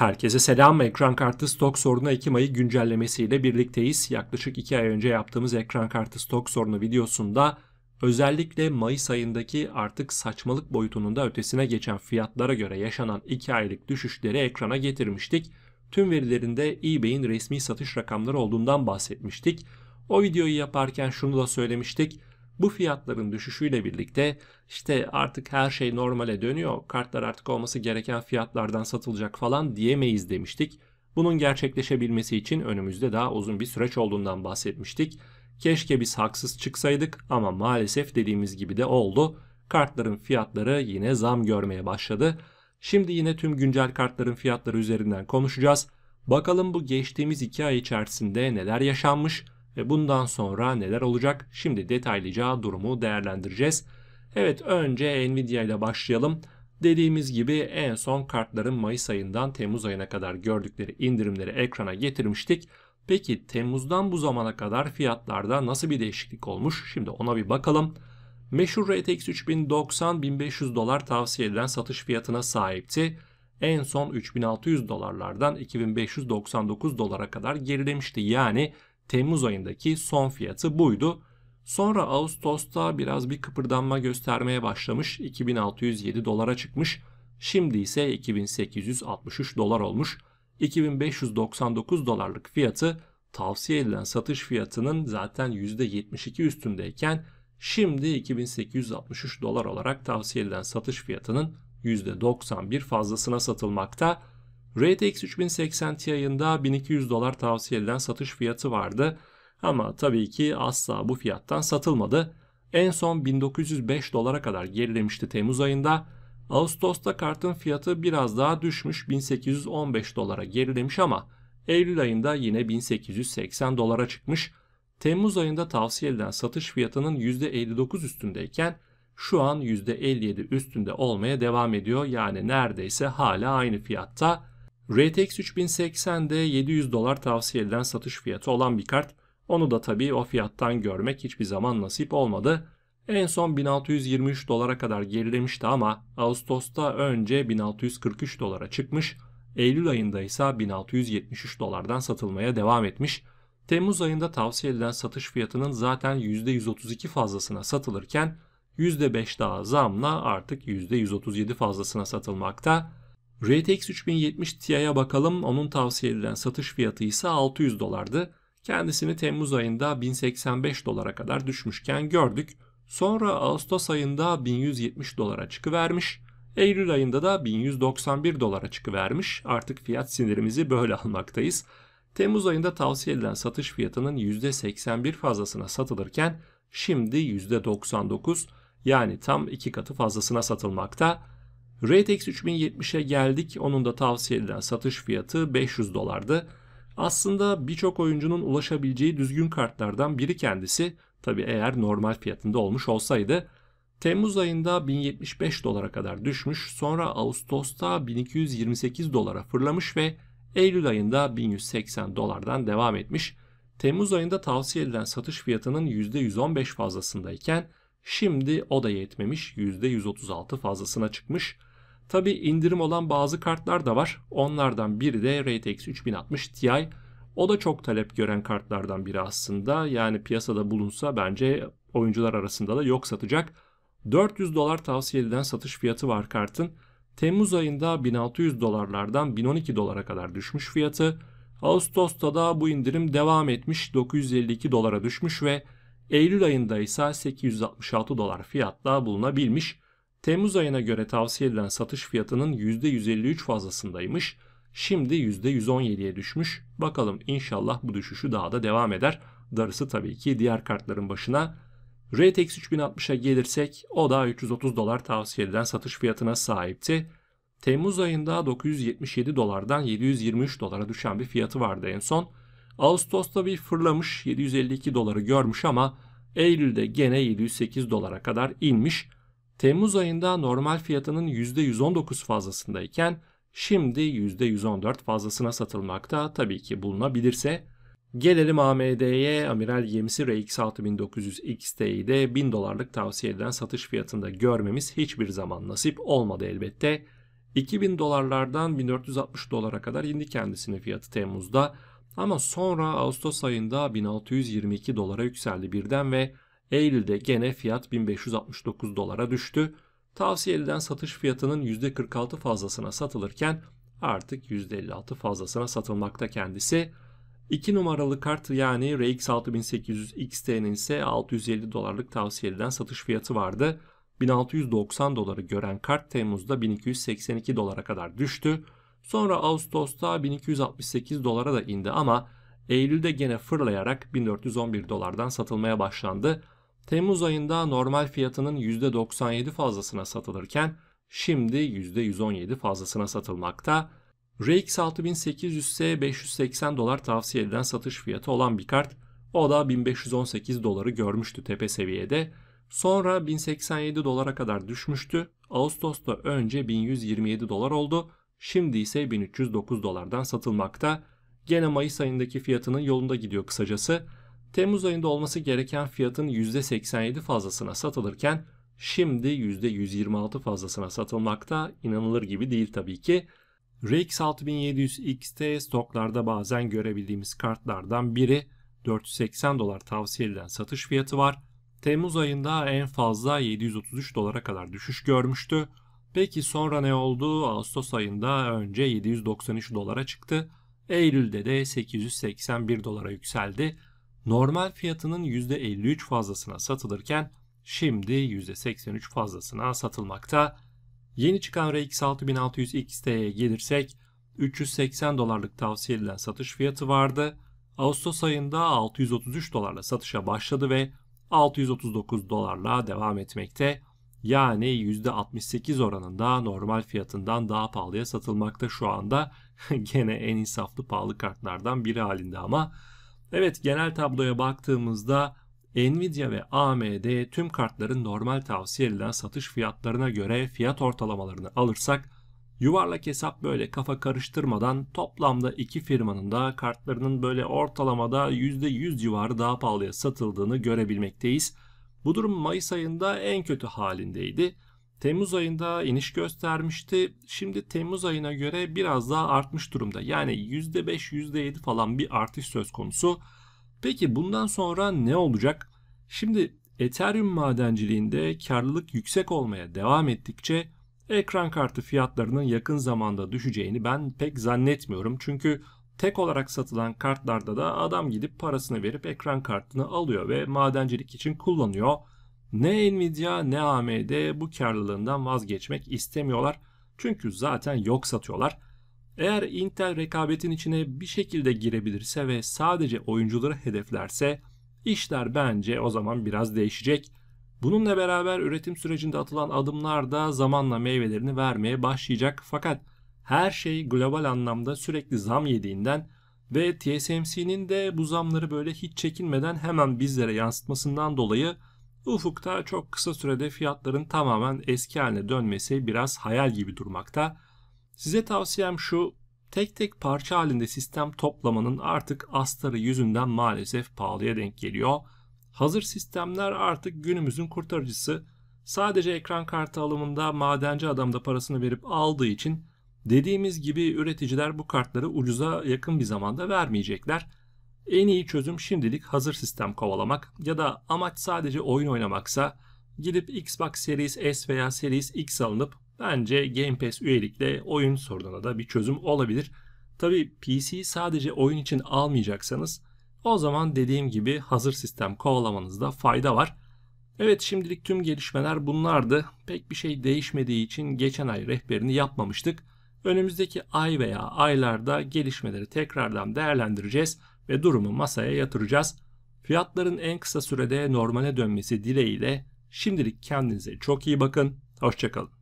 Herkese selam. Ekran kartı stok sorunu Ekim ayı güncellemesiyle birlikteyiz. Yaklaşık 2 ay önce yaptığımız ekran kartı stok sorunu videosunda özellikle Mayıs ayındaki artık saçmalık boyutunun da ötesine geçen fiyatlara göre yaşanan 2 aylık düşüşleri ekrana getirmiştik. Tüm verilerinde eBay'in resmi satış rakamları olduğundan bahsetmiştik. O videoyu yaparken şunu da söylemiştik. Bu fiyatların düşüşüyle birlikte işte artık her şey normale dönüyor, kartlar artık olması gereken fiyatlardan satılacak falan diyemeyiz demiştik. Bunun gerçekleşebilmesi için önümüzde daha uzun bir süreç olduğundan bahsetmiştik. Keşke biz haksız çıksaydık ama maalesef dediğimiz gibi de oldu. Kartların fiyatları yine zam görmeye başladı. Şimdi yine tüm güncel kartların fiyatları üzerinden konuşacağız. Bakalım bu geçtiğimiz 2 ay içerisinde neler yaşanmış ve bundan sonra neler olacak? Şimdi detaylıca durumu değerlendireceğiz. Evet önce Nvidia ile başlayalım. Dediğimiz gibi en son kartların Mayıs ayından Temmuz ayına kadar gördükleri indirimleri ekrana getirmiştik. Peki Temmuz'dan bu zamana kadar fiyatlarda nasıl bir değişiklik olmuş? Şimdi ona bir bakalım. Meşhur RTX 3090 1500 dolar tavsiye edilen satış fiyatına sahipti. En son 3600 dolarlardan 2599 dolara kadar gerilemişti. Yani Temmuz ayındaki son fiyatı buydu. Sonra Ağustos'ta biraz bir kıpırdanma göstermeye başlamış. 2607 dolara çıkmış. Şimdi ise 2863 dolar olmuş. 2599 dolarlık fiyatı tavsiye edilen satış fiyatının zaten %72 üstündeyken şimdi 2863 dolar olarak tavsiye edilen satış fiyatının %91 fazlasına satılmakta. RTX 3080 Ti'ında 1200 dolar tavsiye edilen satış fiyatı vardı. Ama tabii ki asla bu fiyattan satılmadı. En son 1905 dolara kadar gerilemişti Temmuz ayında. Ağustos'ta kartın fiyatı biraz daha düşmüş 1815 dolara gerilemiş ama Eylül ayında yine 1880 dolara çıkmış. Temmuz ayında tavsiye edilen satış fiyatının %59 üstündeyken şu an %57 üstünde olmaya devam ediyor. Yani neredeyse hala aynı fiyatta. RTX 3080 de 700 dolar tavsiye edilen satış fiyatı olan bir kart. Onu da tabii o fiyattan görmek hiçbir zaman nasip olmadı. En son 1623 dolara kadar gerilemişti ama Ağustos'ta önce 1643 dolara çıkmış, Eylül ayında ise 1673 dolardan satılmaya devam etmiş. Temmuz ayında tavsiye edilen satış fiyatının zaten %132 fazlasına satılırken %5 daha zamla artık %137 fazlasına satılmakta. RTX 3070 Ti'ye bakalım. Onun tavsiye edilen satış fiyatı ise 600 dolardı. Kendisini Temmuz ayında 1085 dolara kadar düşmüşken gördük. Sonra Ağustos ayında 1170 dolara çıkıvermiş. Eylül ayında da 1191 dolara çıkıvermiş. Artık fiyat sinirimizi böyle almaktayız. Temmuz ayında tavsiye edilen satış fiyatının %81 fazlasına satılırken şimdi %99 yani tam iki katı fazlasına satılmakta. RTX 3070'e geldik. Onun da tavsiye edilen satış fiyatı 500 dolardı. Aslında birçok oyuncunun ulaşabileceği düzgün kartlardan biri kendisi. Tabi eğer normal fiyatında olmuş olsaydı. Temmuz ayında 1075 dolara kadar düşmüş, sonra Ağustos'ta 1228 dolara fırlamış ve Eylül ayında 1180 dolardan devam etmiş. Temmuz ayında tavsiye edilen satış fiyatının %115 fazlasındayken şimdi o da yetmemiş %136 fazlasına çıkmış. Tabi indirim olan bazı kartlar da var. Onlardan biri de RTX 3060 Ti. O da çok talep gören kartlardan biri aslında. Yani piyasada bulunsa bence oyuncular arasında da yok satacak. 400 dolar tavsiye edilen satış fiyatı var kartın. Temmuz ayında 1600 dolarlardan 1012 dolara kadar düşmüş fiyatı. Ağustos'ta da bu indirim devam etmiş 952 dolara düşmüş ve Eylül ayında ise 866 dolar fiyatla bulunabilmiş. Temmuz ayına göre tavsiye edilen satış fiyatının %153 fazlasındaymış. Şimdi %117'ye düşmüş. Bakalım inşallah bu düşüşü daha da devam eder. Darısı tabii ki diğer kartların başına. RTX 3060'a gelirsek o da 330 dolar tavsiye edilen satış fiyatına sahipti. Temmuz ayında 977 dolardan 723 dolara düşen bir fiyatı vardı en son. Ağustos'ta bir fırlamış 752 doları görmüş ama Eylül'de gene 708 dolara kadar inmiş. Temmuz ayında normal fiyatının %119 fazlasındayken şimdi %114 fazlasına satılmakta tabii ki bulunabilirse. Gelelim AMD'ye Amiral gemisi RX6900XT'yi de 1000 dolarlık tavsiye edilen satış fiyatında görmemiz hiçbir zaman nasip olmadı elbette. 2000 dolarlardan 1460 dolara kadar indi kendisinin fiyatı Temmuz'da ama sonra Ağustos ayında 1622 dolara yükseldi birden ve Eylül'de gene fiyat 1569 dolara düştü. Tavsiye edilen satış fiyatının %46 fazlasına satılırken artık %56 fazlasına satılmakta kendisi. 2 numaralı kart yani RX 6800 XT'nin ise 650 dolarlık tavsiye edilen satış fiyatı vardı. 1690 doları gören kart Temmuz'da 1282 dolara kadar düştü. Sonra Ağustos'ta 1268 dolara da indi ama Eylül'de gene fırlayarak 1411 dolardan satılmaya başlandı. Temmuz ayında normal fiyatının %97 fazlasına satılırken şimdi %117 fazlasına satılmakta. RX 6800 ise 580 dolar tavsiye edilen satış fiyatı olan bir kart. O da 1518 doları görmüştü tepe seviyede. Sonra 1087 dolara kadar düşmüştü. Ağustos'ta önce 1127 dolar oldu. Şimdi ise 1309 dolardan satılmakta. Gene Mayıs ayındaki fiyatının yolunda gidiyor kısacası. Temmuz ayında olması gereken fiyatın %87 fazlasına satılırken şimdi %126 fazlasına satılmakta inanılır gibi değil tabii ki. RX 6700 XT stoklarda bazen görebildiğimiz kartlardan biri 480 dolar tavsiye edilen satış fiyatı var. Temmuz ayında en fazla 733 dolara kadar düşüş görmüştü. Peki sonra ne oldu? Ağustos ayında önce 793 dolara çıktı. Eylül'de de 881 dolara yükseldi normal fiyatının %53 fazlasına satılırken şimdi %83 fazlasına satılmakta. Yeni çıkan RX 6600 XT'ye gelirsek 380 dolarlık tavsiye edilen satış fiyatı vardı. Ağustos ayında 633 dolarla satışa başladı ve 639 dolarla devam etmekte. Yani %68 oranında normal fiyatından daha pahalıya satılmakta şu anda. Gene en insaflı pahalı kartlardan biri halinde ama Evet genel tabloya baktığımızda Nvidia ve AMD tüm kartların normal tavsiye edilen satış fiyatlarına göre fiyat ortalamalarını alırsak yuvarlak hesap böyle kafa karıştırmadan toplamda iki firmanın da kartlarının böyle ortalamada %100 civarı daha pahalıya satıldığını görebilmekteyiz. Bu durum Mayıs ayında en kötü halindeydi. Temmuz ayında iniş göstermişti. Şimdi Temmuz ayına göre biraz daha artmış durumda. Yani %5, %7 falan bir artış söz konusu. Peki bundan sonra ne olacak? Şimdi Ethereum madenciliğinde karlılık yüksek olmaya devam ettikçe ekran kartı fiyatlarının yakın zamanda düşeceğini ben pek zannetmiyorum. Çünkü tek olarak satılan kartlarda da adam gidip parasını verip ekran kartını alıyor ve madencilik için kullanıyor. Ne Nvidia ne AMD bu karlılığından vazgeçmek istemiyorlar. Çünkü zaten yok satıyorlar. Eğer Intel rekabetin içine bir şekilde girebilirse ve sadece oyuncuları hedeflerse işler bence o zaman biraz değişecek. Bununla beraber üretim sürecinde atılan adımlar da zamanla meyvelerini vermeye başlayacak. Fakat her şey global anlamda sürekli zam yediğinden ve TSMC'nin de bu zamları böyle hiç çekinmeden hemen bizlere yansıtmasından dolayı Ufukta çok kısa sürede fiyatların tamamen eski haline dönmesi biraz hayal gibi durmakta. Size tavsiyem şu, tek tek parça halinde sistem toplamanın artık astarı yüzünden maalesef pahalıya denk geliyor. Hazır sistemler artık günümüzün kurtarıcısı. Sadece ekran kartı alımında madenci adam da parasını verip aldığı için dediğimiz gibi üreticiler bu kartları ucuza yakın bir zamanda vermeyecekler. En iyi çözüm şimdilik hazır sistem kovalamak ya da amaç sadece oyun oynamaksa gidip Xbox Series S veya Series X alınıp bence Game Pass üyelikle oyun sorununa da bir çözüm olabilir. Tabi PC sadece oyun için almayacaksanız o zaman dediğim gibi hazır sistem kovalamanızda fayda var. Evet şimdilik tüm gelişmeler bunlardı. Pek bir şey değişmediği için geçen ay rehberini yapmamıştık. Önümüzdeki ay veya aylarda gelişmeleri tekrardan değerlendireceğiz ve durumu masaya yatıracağız. Fiyatların en kısa sürede normale dönmesi dileğiyle şimdilik kendinize çok iyi bakın. Hoşçakalın.